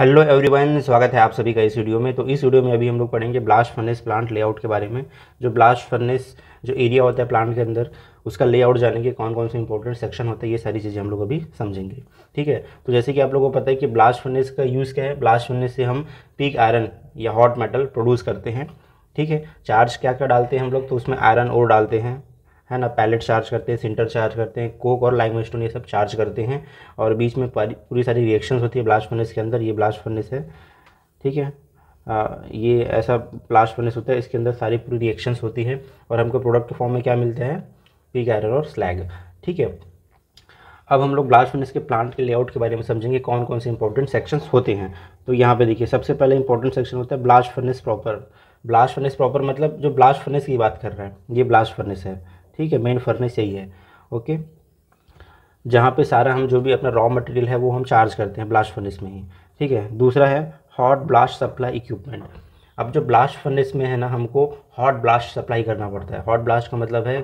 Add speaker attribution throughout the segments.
Speaker 1: hello everyone स्वागत है आप सभी का इस वीडियो में तो इस वीडियो में अभी हम लोग पढ़ेंगे ब्लास्ट फर्नेस प्लांट लेआउट के बारे में जो ब्लास्ट फर्नेस जो एरिया होता है प्लांट के अंदर उसका लेआउट जानेंगे कौन कौन से इंपॉर्टेंट सेक्शन होता है ये सारी चीज़ें हम लोग अभी समझेंगे ठीक है तो जैसे कि आप लोगों को पता है कि ब्लास्ट फर्नेस का यूज़ क्या है ब्लास्ट फर्नेस से हम पीक आयरन या हॉट मेटल प्रोड्यूस करते हैं ठीक है चार्ज क्या क्या डालते हैं हम लोग तो उसमें आयरन और डालते हैं है ना पैलेट चार्ज करते हैं सिंटर चार्ज करते हैं कोक और लाइम स्टोन ये सब चार्ज करते हैं और बीच में पूरी सारी रिएक्शंस होती है ब्लास्ट फर्नेस के अंदर ये ब्लास्ट फर्नेस है ठीक है आ, ये ऐसा ब्लास्ट फर्नेस होता है इसके अंदर सारी पूरी रिएक्शंस होती है और हमको प्रोडक्ट के फॉर्म में क्या मिलते हैं पी आयरन और स्लैग ठीक है अब हम लोग ब्लास्ट फर्नेस के प्लांट के लेआउट के बारे में समझेंगे कौन कौन से इंपॉर्टेंट सेक्शंस होते हैं तो यहाँ पे देखिए सबसे पहले इंपॉर्टेंट सेक्शन होता है blast furnace proper blast furnace proper मतलब जो ब्लास्ट फर्नेस की बात कर रहे हैं ये ब्लास्ट फर्नेस है ठीक है मेन फर्नेस यही है ओके जहाँ पे सारा हम जो भी अपना रॉ मटेरियल है वो हम चार्ज करते हैं ब्लास्ट फर्नेस में ही ठीक है दूसरा है हॉट ब्लास्ट सप्लाई इक्विपमेंट अब जो ब्लास्ट फर्नेस में है ना हमको हॉट ब्लास्ट सप्लाई करना पड़ता है हॉट ब्लास्ट का मतलब है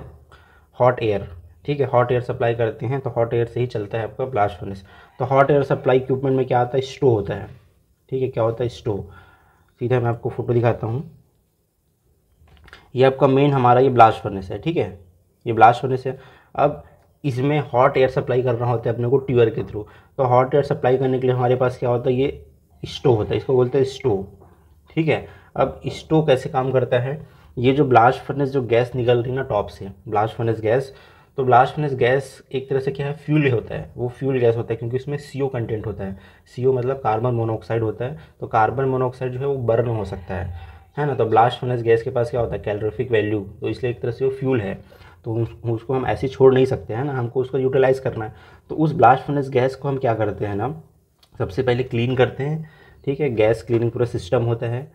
Speaker 1: हॉट एयर ठीक है हॉट एयर सप्लाई करते हैं तो हॉट एयर से ही चलता है आपका ब्लास्ट फर्नेस तो हॉट एयर सप्लाई इक्विपमेंट में क्या आता है स्टो होता है ठीक है क्या होता है स्टो सीधा मैं आपको फ़ोटो दिखाता हूँ ये आपका मेन हमारा ये ब्लास्ट फर्नेस है ठीक है ये ब्लास्ट होने से अब इसमें हॉट एयर सप्लाई करना होता है अपने को ट्यूअर के थ्रू तो हॉट एयर सप्लाई करने के लिए हमारे पास क्या होता है ये स्टोव होता है इसको बोलते हैं स्टोव ठीक है अब स्टोव कैसे काम करता है ये जो ब्लास्ट फर्नेस जो गैस निकल रही है ना टॉप से ब्लास्ट फर्नेस गैस तो ब्लास्ट फर्नेस गैस एक तरह से क्या है फ्यूल होता है वो फ्यूल गैस होता है क्योंकि उसमें सी कंटेंट होता है सी मतलब कार्बन मोनोऑक्साइड होता है तो कार्बन मोनोऑक्साइड जो है वो बर्न हो सकता है है ना तो ब्लास्ट फर्नेस गैस के पास क्या होता है कैलोरिफिक वैल्यू तो इसलिए एक तरह से वो फ्यूल है तो उसको हम ऐसे छोड़ नहीं सकते हैं ना हमको उसको यूटिलाइज़ करना है तो उस ब्लास्ट फर्नेस गैस को हम क्या करते हैं ना सबसे पहले क्लीन करते हैं ठीक है गैस क्लीनिंग पूरा सिस्टम होता है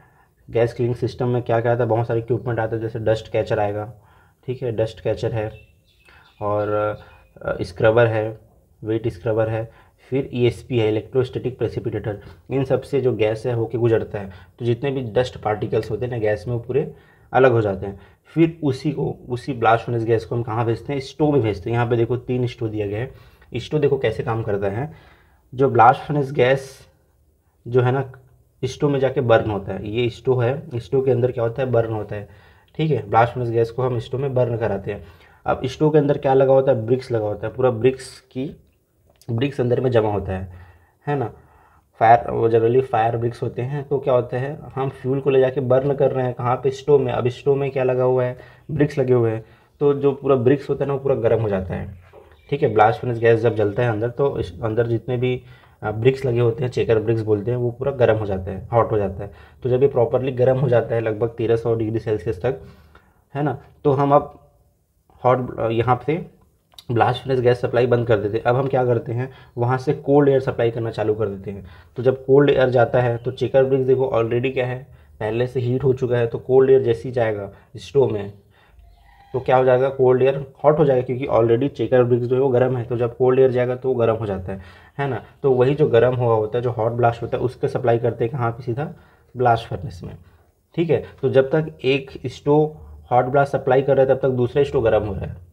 Speaker 1: गैस क्लीनिंग सिस्टम में क्या क्या आता है बहुत सारे इक्विपमेंट आते हैं जैसे डस्ट कैचर आएगा ठीक है डस्ट कैचर है और स्क्रबर है वेट स्क्रबर है फिर ई एस पी है इलेक्ट्रोस्टैटिक प्रेसिपिटेटर इन सब से जो गैस है होके गुजरता है तो जितने भी डस्ट पार्टिकल्स होते हैं ना गैस में वो पूरे अलग हो जाते हैं फिर उसी को उसी ब्लास्ट फर्नेस गैस को हम कहाँ भेजते हैं स्टोव में भेजते हैं यहाँ पे देखो तीन स्टो दिया गया है स्टो देखो कैसे काम करता है जो ब्लास्ट फर्नेस गैस जो है ना स्टो में जाके बर्न होता है ये स्टो है स्टो के अंदर क्या होता है बर्न होता है ठीक है ब्लास्ट फर्नेस गैस को हम स्टो में बर्न कराते हैं अब स्टो के अंदर क्या लगा होता है ब्रिक्स लगा होता है पूरा ब्रिक्स की ब्रिक्स अंदर में जमा होता है है ना फायर वो जनरली फायर ब्रिक्स होते हैं तो क्या होता है हम फ्यूल को ले जाके बर्न कर रहे हैं कहाँ पे स्टोव में अब स्टोव में क्या लगा हुआ है ब्रिक्स लगे हुए हैं तो जो पूरा ब्रिक्स होता है ना वो पूरा गर्म हो जाता है ठीक है ब्लास्ट फर्नेस गैस जब जलता है अंदर तो अंदर जितने भी ब्रिक्स लगे होते हैं चेकर ब्रिक्स बोलते हैं वो पूरा गर्म हो जाता है हॉट हो जाता है तो जब ये प्रॉपरली गर्म हो जाता है लगभग तेरह सौ डिग्री सेल्सियस तक है ना तो हम अब हॉट यहाँ से ब्लास्ट फर्नेस गैस सप्लाई बंद कर देते हैं अब हम क्या करते हैं वहाँ से कोल्ड एयर सप्लाई करना चालू कर देते हैं तो जब कोल्ड एयर जाता है तो चेकर ब्रिक्स देखो ऑलरेडी क्या है पहले से हीट हो चुका है तो कोल्ड एयर जैसे ही जाएगा स्टोव में तो क्या हो जाएगा कोल्ड एयर हॉट हो जाएगा क्योंकि ऑलरेडी चेकर ब्रिक्स जो है वो गर्म है तो जब कोल्ड एयर जाएगा तो वो गर्म हो जाता है है ना तो वही जो गर्म हुआ होता है जो हॉट ब्लास्ट होता है उसके सप्लाई करते हैं कहाँ पर सीधा ब्लास्ट फर्नेस में ठीक है तो जब तक एक स्टोव हॉट ब्लास्ट सप्लाई कर रहा है तब तक दूसरा स्टोव गर्म हो रहा है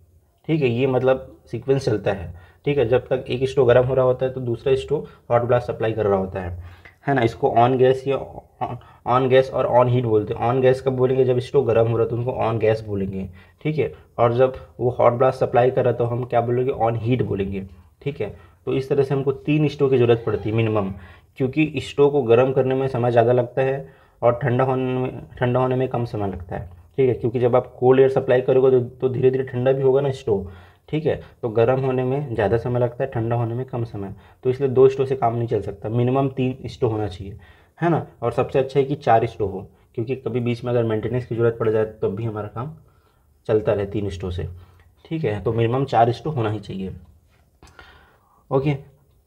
Speaker 1: ठीक है ये मतलब सीक्वेंस चलता है ठीक है जब तक एक स्टोव गर्म हो रहा होता है तो दूसरा स्टोव हॉट ब्लास्ट सप्लाई कर रहा होता है है ना इसको ऑन गैस या ऑन गैस और ऑन हीट बोलते हैं ऑन गैस कब बोलेंगे जब स्टोव गर्म हो रहा है तो उनको ऑन गैस बोलेंगे ठीक है और जब वो हॉट ब्लास्ट सप्लाई कर रहा तो हम क्या बोलेंगे ऑन हीट बोलेंगे ठीक है तो इस तरह से हमको तीन स्टोव की ज़रूरत पड़ती है मिनिमम क्योंकि स्टोव को गर्म करने में समय ज़्यादा लगता है और ठंडा होने में ठंडा होने में कम समय लगता है ठीक है क्योंकि जब आप कोल्ड एयर सप्लाई करोगे तो, तो धीरे धीरे ठंडा भी होगा ना स्टोव ठीक है तो गर्म होने में ज़्यादा समय लगता है ठंडा होने में कम समय तो इसलिए दो स्टोव से काम नहीं चल सकता मिनिमम तीन स्टोव होना चाहिए है ना और सबसे अच्छा है कि चार स्टोव हो क्योंकि कभी बीच में अगर मेंटेनेंस की ज़रूरत पड़ जाए तब तो भी हमारा काम चलता रहे तीन स्टोव से ठीक है तो मिनिमम चार स्टोव होना ही चाहिए ओके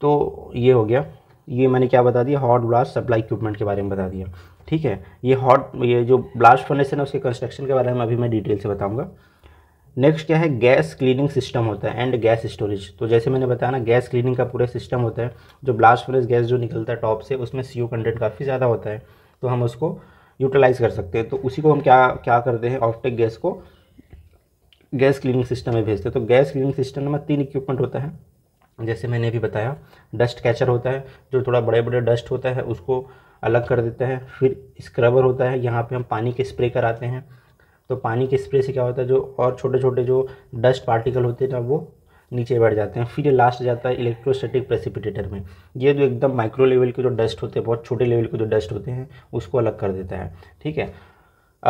Speaker 1: तो ये हो गया ये मैंने क्या बता दिया हॉट ब्लास्ट सप्लाई इक्विपमेंट के बारे में बता दिया ठीक है ये हॉट ये जो ब्लास्ट फर्नेस है ना उसके कंस्ट्रक्शन के बारे में अभी मैं डिटेल से बताऊँगा नेक्स्ट क्या है गैस क्लीनिंग सिस्टम होता है एंड गैस स्टोरेज तो जैसे मैंने बताया ना गैस क्लीनिंग का पूरा सिस्टम होता है जो ब्लास्ट फर्नेस गैस जो निकलता है टॉप से उसमें सी कंटेंट काफ़ी ज़्यादा होता है तो हम उसको यूटिलाइज़ कर सकते हैं तो उसी को हम क्या क्या करते हैं ऑफटेक गैस को गैस क्लीनिंग सिस्टम में भेजते हैं तो गैस क्लीनिंग सिस्टम में तीन इक्विपमेंट होता है जैसे मैंने अभी बताया डस्ट कैचर होता है जो थोड़ा बड़े बड़े डस्ट होता है उसको अलग कर देता है फिर स्क्रबर होता है यहाँ पे हम पानी के स्प्रे कराते हैं तो पानी के स्प्रे से क्या होता है जो और छोटे छोटे जो डस्ट पार्टिकल होते हैं ना वो नीचे बैठ जाते हैं फिर ये लास्ट जाता है इलेक्ट्रोस्टेटिक प्रेसिपिटेटर में ये जो एकदम माइक्रो लेवल के जो डस्ट होते हैं बहुत छोटे लेवल के जो डस्ट होते हैं उसको अलग कर देता है ठीक है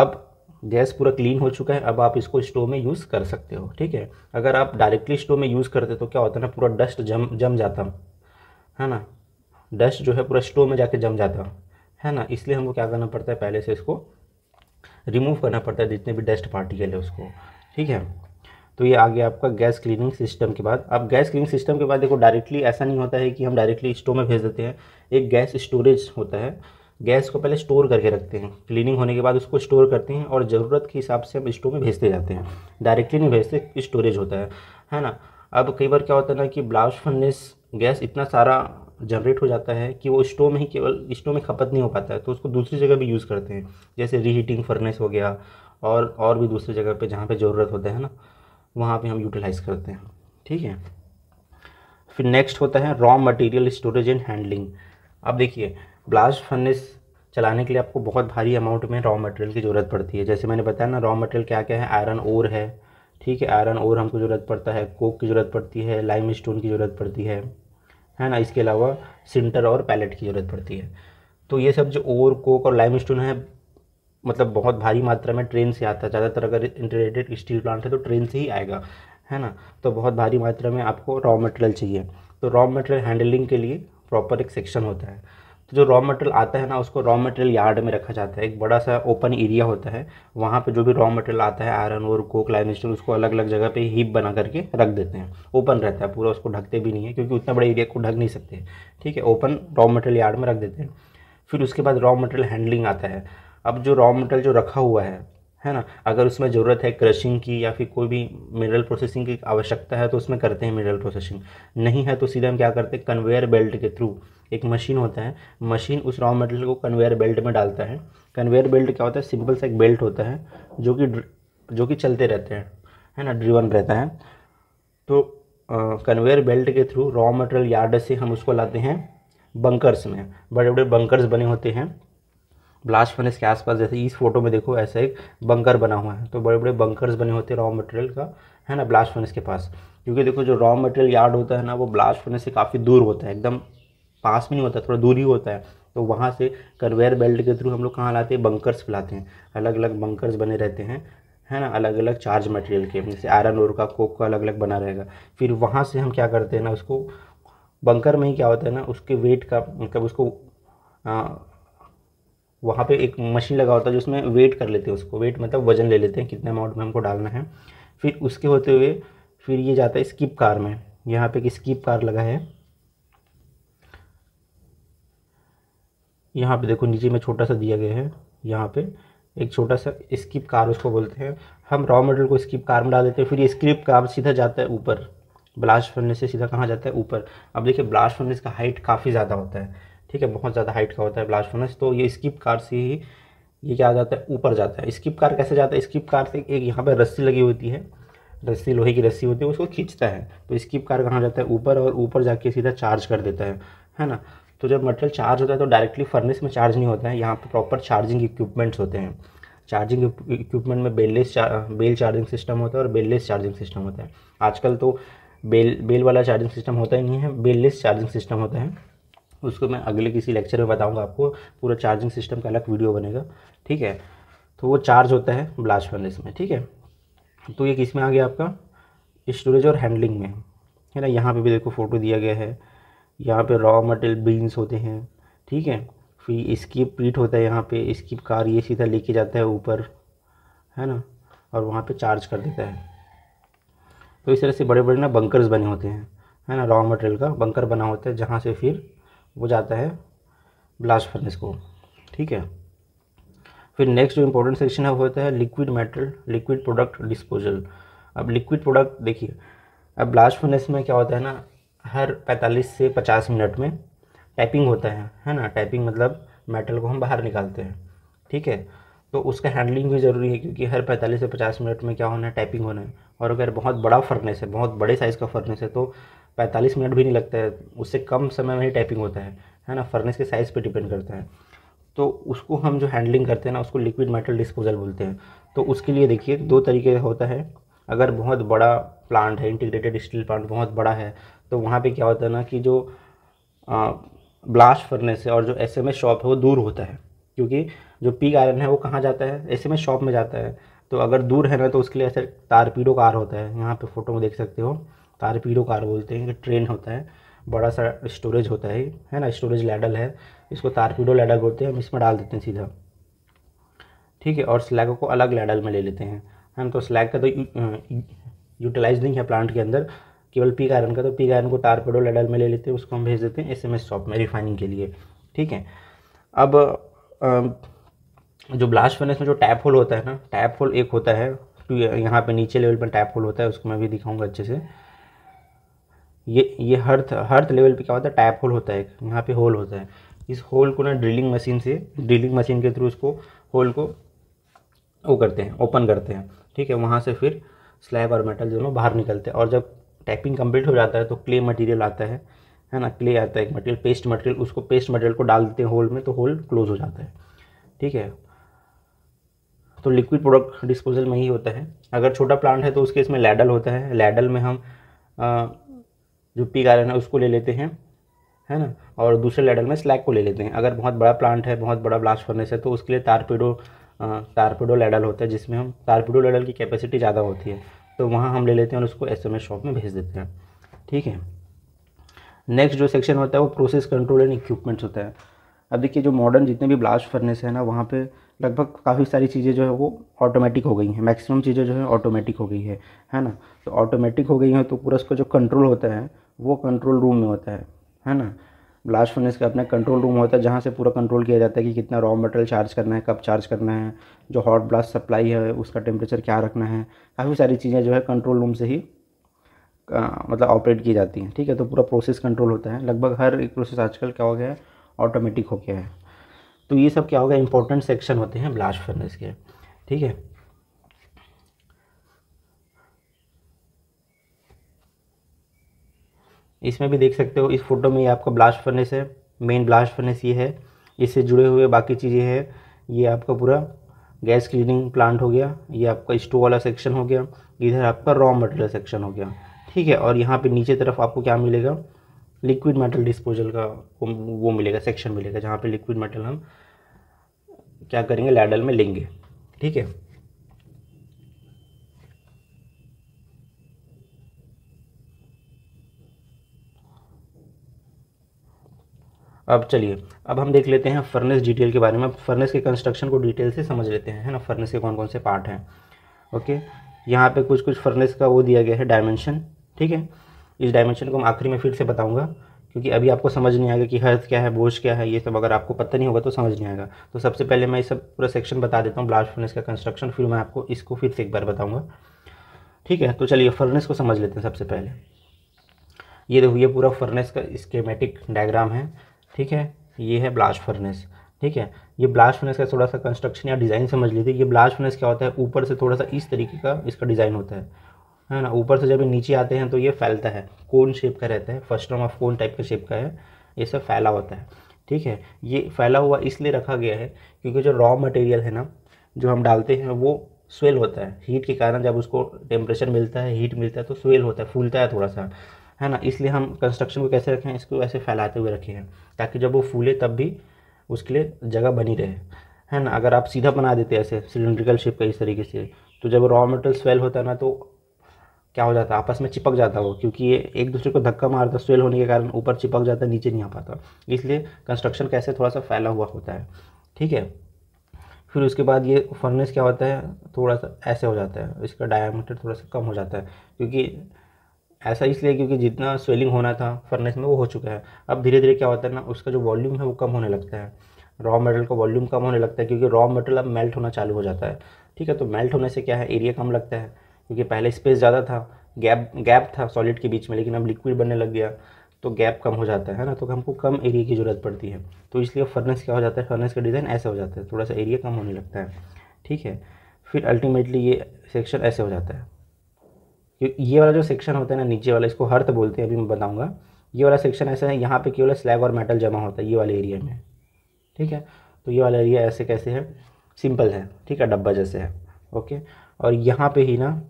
Speaker 1: अब गैस पूरा क्लीन हो चुका है अब आप इसको स्टोव में यूज़ कर सकते हो ठीक है अगर आप डायरेक्टली स्टोव में यूज़ करते तो क्या होता ना पूरा डस्ट जम जम जाता है ना डस्ट जो है पूरा स्टोव में जाके जम जाता है ना इसलिए हमको क्या करना पड़ता है पहले से इसको रिमूव करना पड़ता है जितने भी डस्ट पार्टिकल है उसको ठीक है तो ये आ गया आपका गैस क्लीनिंग सिस्टम के बाद अब गैस क्लीनिंग सिस्टम के बाद देखो डायरेक्टली ऐसा नहीं होता है कि हम डायरेक्टली स्टोव में भेज देते हैं एक गैस स्टोरेज होता है गैस को पहले स्टोर करके रखते हैं क्लीनिंग होने के बाद उसको स्टोर करते हैं और ज़रूरत के हिसाब से हम स्टोव में भेजते जाते हैं डायरेक्टली नहीं भेजते स्टोरेज होता है है ना अब कई बार क्या होता है ना कि ब्लास्ट फर्नेस गैस इतना सारा जनरेट हो जाता है कि वो स्टोव में ही केवल स्टोव में खपत नहीं हो पाता है तो उसको दूसरी जगह भी यूज़ करते हैं जैसे रीहीटिंग फर्नेस हो गया और और भी दूसरी जगह पे जहाँ पे ज़रूरत होता है ना वहाँ पे हम यूटिलाइज़ करते हैं ठीक है फिर नेक्स्ट होता है raw material storage and handling अब देखिए ब्लास्ट फर्नेस चलाने के लिए आपको बहुत भारी अमाउंट में रॉ मटेरियल की ज़रूरत पड़ती है जैसे मैंने बताया ना रॉ मटेरियल क्या क्या है आयरन ओर है ठीक है आयरन ओर हमको ज़रूरत पड़ता है कोक की ज़रूरत पड़ती है लाइम स्टोन की ज़रूरत पड़ती है है ना इसके अलावा सिंटर और पैलेट की ज़रूरत पड़ती है तो ये सब जो ओर कोक और लाइम स्टोन है मतलब बहुत भारी मात्रा में ट्रेन से आता है ज़्यादातर अगर इंटीग्रेटेड स्टील प्लांट है तो ट्रेन से ही आएगा है ना तो बहुत भारी मात्रा में आपको रॉ मटेरियल चाहिए तो रॉ मटेरियल हैंडलिंग के लिए प्रॉपर एक सेक्शन होता है जो रॉ मटेरियल आता है ना उसको रॉ मटेरियल यार्ड में रखा जाता है एक बड़ा सा ओपन एरिया होता है वहाँ पे जो भी रॉ मटेरियल आता है आयरन और कोक लाइन स्टील उसको अलग अलग जगह पे हीप बना करके रख देते हैं ओपन रहता है पूरा उसको ढकते भी नहीं है क्योंकि उतना बड़े एरिया को ढक नहीं सकते ठीक है ओपन रॉ मटेरियल यार्ड में रख देते हैं फिर उसके बाद रॉ मटेरियल हैंडलिंग आता है अब जो रॉ मटेरियल जो रखा हुआ है है ना अगर उसमें ज़रूरत है क्रशिंग की या फिर कोई भी मिनरल प्रोसेसिंग की आवश्यकता है तो उसमें करते हैं मिनरल प्रोसेसिंग नहीं है तो सीधे हम क्या करते हैं कन्वेयर बेल्ट के थ्रू एक मशीन होता है मशीन उस रॉ मटेरियल को कन्वेयर बेल्ट में डालता है कन्वेयर बेल्ट क्या होता है सिंपल सा एक बेल्ट होता है जो कि जो कि चलते रहते हैं है ना ड्रिवन रहता है तो कन्वेयर बेल्ट के थ्रू रॉ मटेरियल यार्ड से हम उसको लाते हैं बंकर्स में बड़े बड़े बंकर्स बने होते हैं ब्लास्ट फर्नेस के आसपास जैसे इस फोटो में देखो ऐसा एक बंकर बना हुआ है तो बड़े बड़े बंकर्स बने होते हैं रॉ मटेरियल का है ना ब्लास्ट फर्नेस के पास क्योंकि देखो जो रॉ मटेरियल यार्ड होता है ना वो ब्लास्ट फर्नेस से काफ़ी दूर होता है एकदम पास में नहीं होता थोड़ा दूर ही होता है तो वहाँ से कन्वेयर बेल्ट के थ्रू हम लोग कहाँ लाते हैं बंकर्स लाते हैं अलग अलग बंकर्स बने रहते हैं है ना अलग अलग चार्ज मटेरियल के जैसे आयरन और का कोक का अलग अलग बना रहेगा फिर वहाँ से हम क्या करते हैं ना उसको बंकर में ही क्या होता है ना उसके वेट का मतलब उसको वहाँ पे एक मशीन लगा होता है जिसमें वेट कर लेते हैं उसको वेट मतलब वजन ले लेते हैं कितने अमाउंट में हमको डालना है फिर उसके होते हुए फिर ये जाता है स्कीप कार में यहाँ पे एक स्कीप कार लगा है यहाँ पे देखो नीचे में छोटा सा दिया गया है यहाँ पे एक छोटा सा स्किप कार उसको बोलते हैं हम रॉ मटेरियल को स्किप कार में डाल देते हैं फिर ये स्किप कार सीधा जाता है ऊपर ब्लास्ट फर्नेस से सीधा कहाँ जाता है ऊपर अब देखिए ब्लास्ट फर्नेस का हाइट काफ़ी ज़्यादा होता है ठीक है बहुत ज़्यादा हाइट का होता है ब्लास्ट फर्नेस तो ये स्किप कार से ही ये क्या आ जाता है ऊपर जाता है स्किप कार कैसे जाता है स्किप कार से एक यहाँ पर रस्सी लगी होती है रस्सी लोहे की रस्सी होती है उसको खींचता है तो स्किप कार कहाँ जाता है ऊपर और ऊपर जाके सीधा चार्ज कर देता है है ना तो जब मटेरियल चार्ज होता है तो डायरेक्टली फर्नेस में चार्ज नहीं होता है यहाँ पर प्रॉपर चार्जिंग इक्विपमेंट्स होते हैं चार्जिंग इक्विपमेंट में बेललेस चार, बेल चार्जिंग सिस्टम होता है और बेललेस चार्जिंग सिस्टम होता है आजकल तो बेल बेल वाला चार्जिंग सिस्टम होता ही नहीं है बेललेस चार्जिंग सिस्टम होता है उसको मैं अगले किसी लेक्चर में बताऊँगा आपको पूरा चार्जिंग सिस्टम का अलग वीडियो बनेगा ठीक है तो वो चार्ज होता है ब्लास्ट फर्नेस में ठीक है तो ये किस में आ गया आपका स्टोरेज और हैंडलिंग में है ना यहाँ पे भी देखो फ़ोटो दिया गया है यहाँ पे रॉ मटेरियल बीन्स होते हैं ठीक है फिर इसकी पीट होता है यहाँ पर स्किप कार ये सीधा लेके जाता है ऊपर है ना और वहाँ पे चार्ज कर देता है तो इस तरह से बड़े बड़े ना बंकर्स बने होते हैं है ना रॉ मटेरियल का बंकर बना होता है जहाँ से फिर वो जाता है ब्लास्ट फर्नेस को ठीक है फिर नेक्स्ट जो इम्पोर्टेंट सेक्शन है वो होता है liquid metal liquid product disposal अब लिक्विड प्रोडक्ट देखिए अब ब्लास्ट फर्नेस में क्या होता है ना हर 45 से 50 मिनट में टाइपिंग होता है है ना टाइपिंग मतलब मेटल को हम बाहर निकालते हैं ठीक है तो उसका हैंडलिंग भी ज़रूरी है क्योंकि हर 45 से 50 मिनट में क्या होना है टाइपिंग होना है और अगर बहुत बड़ा फर्नेस है बहुत बड़े साइज़ का फर्नेस है तो पैंतालीस मिनट भी नहीं लगता है उससे कम समय में ही टाइपिंग होता है है ना फर्नेस के साइज़ पे डिपेंड करता है तो उसको हम जो हैंडलिंग करते हैं ना उसको लिक्विड मेटल डिस्पोजल बोलते हैं तो उसके लिए देखिए दो तरीके होता है अगर बहुत बड़ा प्लांट है इंटीग्रेटेड स्टील प्लांट बहुत बड़ा है तो वहाँ पे क्या होता है ना कि जो ब्लास्ट फर्नेस है और जो एस एम एस शॉप है वो दूर होता है क्योंकि जो पी आयरन है वो कहाँ जाता है एस एम एस शॉप में जाता है तो अगर दूर है ना तो उसके लिए ऐसे तारपीडो कार होता है यहाँ पे फोटो में देख सकते हो कारपीडो कार बोलते हैं ट्रेन होता है बड़ा सा स्टोरेज होता है है ना स्टोरेज लैडल है इसको तारपीडो लैडल बोलते हैं हम इसमें डाल देते हैं सीधा ठीक है और स्लैगों को अलग लैडल में ले लेते हैं है ना तो स्लैग का तो यूटिलाइज नहीं है प्लांट के अंदर केवल पी आयरन का तो पी आयरन को तारपीडो लैडल में ले लेते हैं उसको हम भेज देते हैं एस एम शॉप में रिफाइनिंग के लिए ठीक है अब जो ब्लास्ट फर्नेस में जो टैप होल होता है ना टैप होल एक होता है तो यहाँ पे नीचे लेवल पर टैप होल होता है उसको मैं भी दिखाऊंगा अच्छे से ये ये हर्थ हर्थ लेवल पे क्या होता है टैप होल होता है यहाँ पे होल होता है इस होल को ना ड्रिलिंग मशीन से ड्रिलिंग मशीन के थ्रू उसको होल को वो करते हैं ओपन करते हैं ठीक है वहाँ से फिर स्लैब और मेटल दोनों बाहर निकलते हैं और जब टैपिंग कंप्लीट हो जाता है तो क्ले मटेरियल आता है है ना क्ले आता है एक मटेरियल पेस्ट मटेरियल उसको पेस्ट मटेरियल को डाल देते हैं होल में तो होल क्लोज हो जाता है ठीक है तो लिक्विड प्रोडक्ट डिस्पोजल में ही होता है अगर छोटा प्लांट है तो उसके इसमें लैडल होता है लैडल में हम जो पी गार्डन है उसको ले लेते हैं है ना और दूसरे लेडल में स्लैग को ले लेते हैं अगर बहुत बड़ा प्लांट है बहुत बड़ा ब्लास्ट फर्नेस है तो उसके लिए तारपीडो तारपेडो लेडल होता है जिसमें हम तारपीडो लेडल की कैपेसिटी ज़्यादा होती है तो वहाँ हम ले लेते हैं और उसको एस शॉप में भेज देते हैं ठीक है नेक्स्ट जो सेक्शन होता है वो प्रोसेस कंट्रोल एंड इक्विपमेंट्स होता है अब देखिए जो मॉडर्न जितने भी ब्लास्ट फर्नेस है ना वहाँ पे लगभग काफ़ी सारी चीज़ें जो है वो ऑटोमेटिक हो गई हैं मैक्सिमम चीज़ें जो है ऑटोमेटिक हो गई है है ना तो ऑटोमेटिक हो गई हैं तो पूरा उसका जो कंट्रोल होता है वो कंट्रोल रूम में होता है है ना ब्लास्ट फर्नेस का अपना कंट्रोल रूम होता है जहाँ से पूरा कंट्रोल किया जाता है कि कितना रॉ मटेरियल चार्ज करना है कब चार्ज करना है जो हॉट ब्लास्ट सप्लाई है उसका टेम्परेचर क्या रखना है काफ़ी सारी चीज़ें जो है कंट्रोल रूम से ही मतलब ऑपरेट की जाती हैं ठीक है तो पूरा प्रोसेस कंट्रोल होता है लगभग हर एक प्रोसेस आजकल क्या हो गया है ऑटोमेटिक हो गया है तो ये सब क्या होगा इंपॉर्टेंट सेक्शन होते हैं ब्लास्ट फर्नेस के ठीक है इसमें भी देख सकते हो इस फोटो में ये आपका ब्लास्ट फर्नेस है मेन ब्लास्ट फर्नेस ये है इससे जुड़े हुए बाकी चीज़ें हैं ये आपका पूरा गैस क्लीनिंग प्लांट हो गया ये आपका स्टोव वाला सेक्शन हो गया इधर आपका रॉ मटेरियल सेक्शन हो गया ठीक है और यहाँ पे नीचे तरफ आपको क्या मिलेगा लिक्विड मेटल डिस्पोजल का वो, वो मिलेगा सेक्शन मिलेगा जहाँ पे लिक्विड मेटल हम क्या करेंगे लैडल में लेंगे ठीक है अब चलिए अब हम देख लेते हैं फर्नेस डिटेल के बारे में फर्नेस के कंस्ट्रक्शन को डिटेल से समझ लेते हैं है ना फर्नेस के कौन कौन से पार्ट हैं ओके यहाँ पे कुछ कुछ फर्नेस का वो दिया गया है डायमेंशन ठीक है इस डायमेंशन को मैं आखिरी में फिर से बताऊँगा क्योंकि अभी आपको समझ नहीं आएगा कि हर्थ क्या है बोझ क्या है ये सब अगर आपको पता नहीं होगा तो समझ नहीं आएगा तो सबसे पहले मैं ये सब पूरा सेक्शन बता देता हूँ ब्लास्ट फर्नेस का कंस्ट्रक्शन फिर मैं आपको इसको फिर से एक बार बताऊँगा ठीक है तो चलिए फर्नेस को समझ लेते हैं सबसे पहले ये देखो ये पूरा फर्नेस का स्केमेटिक डायग्राम है ठीक है ये है ब्लास्ट फर्नेस ठीक है ये ब्लास्ट फर्नेस का थोड़ा सा कंस्ट्रक्शन या डिज़ाइन समझ लीजिए ये ब्लास्ट फर्नेस क्या होता है ऊपर से थोड़ा सा इस तरीके का इसका डिज़ाइन होता है है ना ऊपर से जब ये नीचे आते हैं तो ये फैलता है कौन शेप का रहता है फर्स्ट टर्म ऑफ कौन टाइप का शेप का है ये सब फैला होता है ठीक है ये फैला हुआ इसलिए रखा गया है क्योंकि जो रॉ मटेरियल है ना जो हम डालते हैं वो स्वेल होता है हीट के कारण जब उसको टेम्परेचर मिलता है हीट मिलता है तो स्वेल होता है फूलता है थोड़ा सा है ना इसलिए हम कंस्ट्रक्शन को कैसे रखें इसको ऐसे फैलाते हुए रखे हैं ताकि जब वो फूले तब भी उसके लिए जगह बनी रहे है ना अगर आप सीधा बना देते ऐसे सिलेंड्रिकल शेप का इस तरीके से तो जब रॉ मटेरियल स्वेल होता है ना तो क्या हो जाता आपस में चिपक जाता वो क्योंकि ये एक दूसरे को धक्का मारता स्वेल होने के कारण ऊपर चिपक जाता नीचे नहीं आ पाता इसलिए कंस्ट्रक्शन कैसे थोड़ा सा फैला हुआ होता है ठीक है फिर उसके बाद ये फर्नेस क्या होता है थोड़ा सा ऐसे हो जाता है इसका डायामीटर थोड़ा सा कम हो जाता है क्योंकि ऐसा इसलिए क्योंकि जितना स्वेलिंग होना था फर्नेस में वो हो चुका है अब धीरे धीरे क्या होता है ना उसका जो वॉल्यूम है वो कम होने लगता है रॉ मेटल का वॉल्यूम कम होने लगता है क्योंकि रॉ मेटल अब मेल्ट होना चालू हो जाता है ठीक है तो मेल्ट होने से क्या है एरिया कम लगता है क्योंकि पहले स्पेस ज़्यादा था गैप गैप था सॉलिड के बीच में लेकिन अब लिक्विड बनने लग गया तो गैप कम हो जाता है ना तो हमको कम एरिया की ज़रूरत पड़ती है तो इसलिए फर्नेस क्या हो जाता है फर्नेस का डिज़ाइन ऐसा हो जाता है थोड़ा सा एरिया कम होने लगता है ठीक है फिर अल्टीमेटली ये सेक्शन ऐसे हो जाता है ये वाला जो सेक्शन होता है ना नीचे वाला इसको हर्थ बोलते हैं अभी मैं बताऊँगा ये वाला सेक्शन ऐसा है यहाँ पे केवल स्लैग और मेटल जमा होता है ये वाले एरिया में ठीक है तो ये वाला एरिया ऐसे कैसे है सिंपल है ठीक है डब्बा जैसे है ओके और यहाँ पे ही ना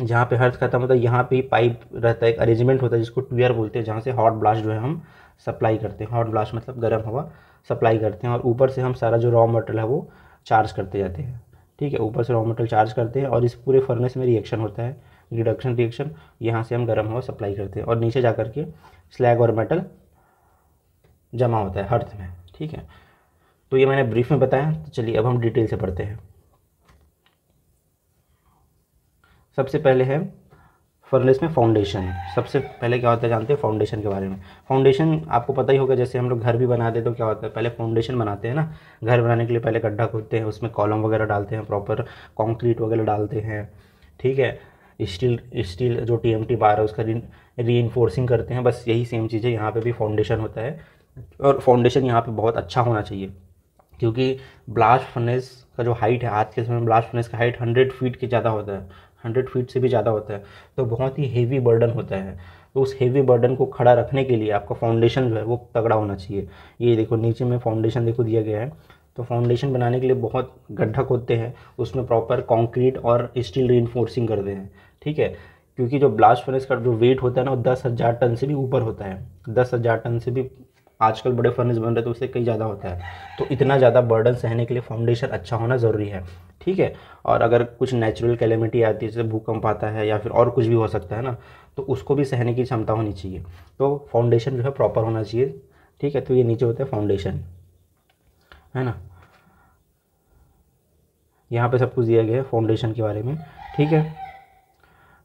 Speaker 1: जहाँ पे हर्थ खत्म होता है यहाँ पे पाइप रहता है एक अरेंजमेंट होता है जिसको ट्वियर बोलते हैं जहाँ से हॉट ब्लास्ट जो है हम सप्लाई करते हैं हॉट ब्लास्ट मतलब गर्म हवा सप्लाई करते हैं और ऊपर से हम सारा जो रॉ मटेरियल है वो चार्ज करते जाते हैं ठीक है ऊपर से रॉ मटेरियल चार्ज करते हैं और इस पूरे फर्नेस में रिएक्शन होता है रिडक्शन रिएक्शन यहाँ से हम गर्म हवा सप्लाई करते हैं और नीचे जा कर के स्लैग और मेटल जमा होता है हर्थ में ठीक है तो ये मैंने ब्रीफ में बताया तो चलिए अब हम डिटेल से पढ़ते हैं सबसे पहले है फर्नेस में फाउंडेशन सबसे पहले क्या होता है जानते हैं फाउंडेशन के बारे में फाउंडेशन आपको पता ही होगा जैसे हम लोग घर भी बनाते हैं तो क्या होता है पहले फाउंडेशन बनाते हैं ना घर बनाने के लिए पहले गड्ढा खोदते हैं उसमें कॉलम वगैरह डालते हैं प्रॉपर कॉन्क्रीट वगैरह डालते हैं ठीक है स्टील स्टील जो टी एम टी बार है उसका री इन्फोर्सिंग करते हैं बस यही सेम चीज़ है यहाँ पे भी फाउंडेशन होता है और फाउंडेशन यहाँ पे बहुत अच्छा होना चाहिए क्योंकि ब्लास्ट फर्नेस का जो हाइट है आज के समय में ब्लास्ट फर्नेस का हाइट हंड्रेड फीट के ज़्यादा होता है हंड्रेड फीट से भी ज़्यादा होता है तो बहुत ही हेवी बर्डन होता है तो उस हेवी बर्डन को खड़ा रखने के लिए आपका फाउंडेशन जो है वो तगड़ा होना चाहिए ये देखो नीचे में फाउंडेशन देखो दिया गया है तो फाउंडेशन बनाने के लिए बहुत गड्ढा खोदते हैं उसमें प्रॉपर कंक्रीट और स्टील रीइन्फोर्सिंग करते हैं ठीक है क्योंकि जो ब्लास्ट फर्नेस का जो वेट होता है ना वो दस हज़ार टन से भी ऊपर होता है दस हज़ार टन से भी आजकल बड़े फर्नेस बन रहे तो उससे कई ज़्यादा होता है तो इतना ज़्यादा बर्डन सहने के लिए फाउंडेशन अच्छा होना ज़रूरी है ठीक है और अगर कुछ नेचुरल कैलेमिटी आती है जैसे भूकंप आता है या फिर और कुछ भी हो सकता है ना तो उसको भी सहने की क्षमता होनी चाहिए तो फाउंडेशन जो है प्रॉपर होना चाहिए ठीक है तो ये नीचे होता है फाउंडेशन है ना यहाँ पे सब कुछ दिया गया है फाउंडेशन के बारे में ठीक है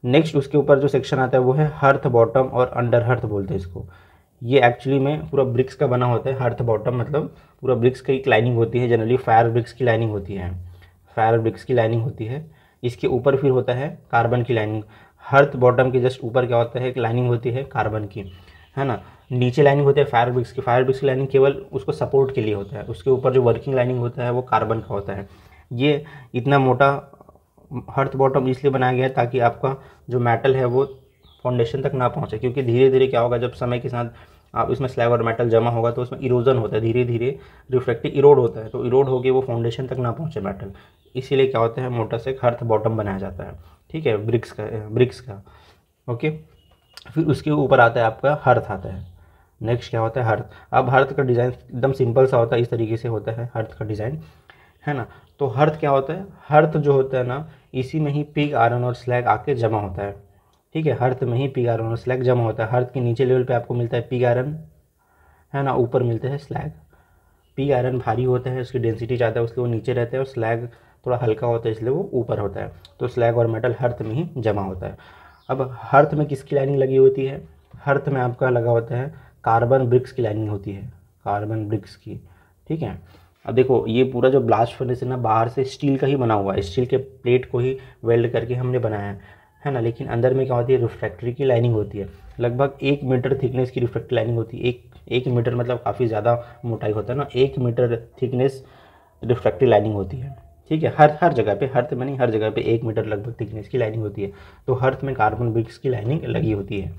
Speaker 1: नेक्स्ट उसके ऊपर जो सेक्शन आता है वो है हर्थ बॉटम और अंडर हर्थ बोलते हैं इसको ये एक्चुअली में पूरा ब्रिक्स का बना होता है हर्थ बॉटम मतलब पूरा ब्रिक्स की एक लाइनिंग होती है जनरली फायर ब्रिक्स की लाइनिंग होती है फायर ब्रिक्स की लाइनिंग होती है इसके ऊपर फिर होता है कार्बन की लाइनिंग हर्थ बॉटम के जस्ट ऊपर क्या होता है एक लाइनिंग होती है कार्बन की है ना नीचे लाइनिंग होती है फायर ब्रिक्स की फायर ब्रिक्स की लाइनिंग केवल उसको सपोर्ट के लिए होता है उसके ऊपर जो वर्किंग लाइनिंग होता है वो कार्बन का होता है ये इतना मोटा हर्थ बॉटम इसलिए बनाया गया है ताकि आपका जो मेटल है वो फाउंडेशन तक ना पहुँचे क्योंकि धीरे धीरे क्या होगा जब समय के साथ आप इसमें स्लैब और मेटल जमा होगा तो उसमें इरोजन होता है धीरे धीरे रिफ्लेक्टिव इरोड होता है तो इरोड होगी वो फाउंडेशन तक ना पहुँचे मेटल इसीलिए क्या होता है मोटर से हर्थ बॉटम बनाया जाता है ठीक है ब्रिक्स का ब्रिक्स का ओके फिर उसके ऊपर आता है आपका हर्थ आता है नेक्स्ट क्या होता है हर्थ अब हर्थ का डिज़ाइन एकदम सिंपल सा होता है इस तरीके से होता है हर्थ का डिज़ाइन है ना तो हर्थ क्या होता है हर्थ जो होता है ना इसी में ही पिग आयरन और स्लैग आके जमा होता है ठीक है हर्थ में ही पिग आयरन और स्लैग जमा होता है हर्थ के नीचे लेवल पे आपको मिलता है पिग आयरन है ना ऊपर मिलते हैं स्लैग पिग आयरन भारी होता है उसकी डेंसिटी ज़्यादा है उसलिए वो नीचे रहता है और स्लैग थोड़ा हल्का होता है इसलिए वो ऊपर होता है तो स्लैग और मेटल हर्थ में ही जमा होता है अब हर्थ में किसकी लाइनिंग लगी होती है हर्थ में आपका लगा होता है कार्बन ब्रिक्स की लाइनिंग होती है कार्बन ब्रिक्स की ठीक है अब देखो ये पूरा जो ब्लास्ट फर्नेस है ना बाहर से स्टील का ही बना हुआ है स्टील के प्लेट को ही वेल्ड करके हमने बनाया है ना लेकिन अंदर में क्या होती है रिफ्रैक्ट्री की लाइनिंग होती है लगभग एक मीटर थिकनेस की रिफ्रैक्ट्री लाइनिंग होती है एक एक मीटर मतलब काफ़ी ज़्यादा मोटाई होता है ना एक मीटर थिकनेस रिफ्रैक्ट्री लाइनिंग होती है ठीक है हर हर जगह पे हर्थ में नहीं हर जगह पे एक मीटर लगभग थिकनेस की लाइनिंग होती है तो हर्थ में कार्बन ब्रिक्स की लाइनिंग लगी होती है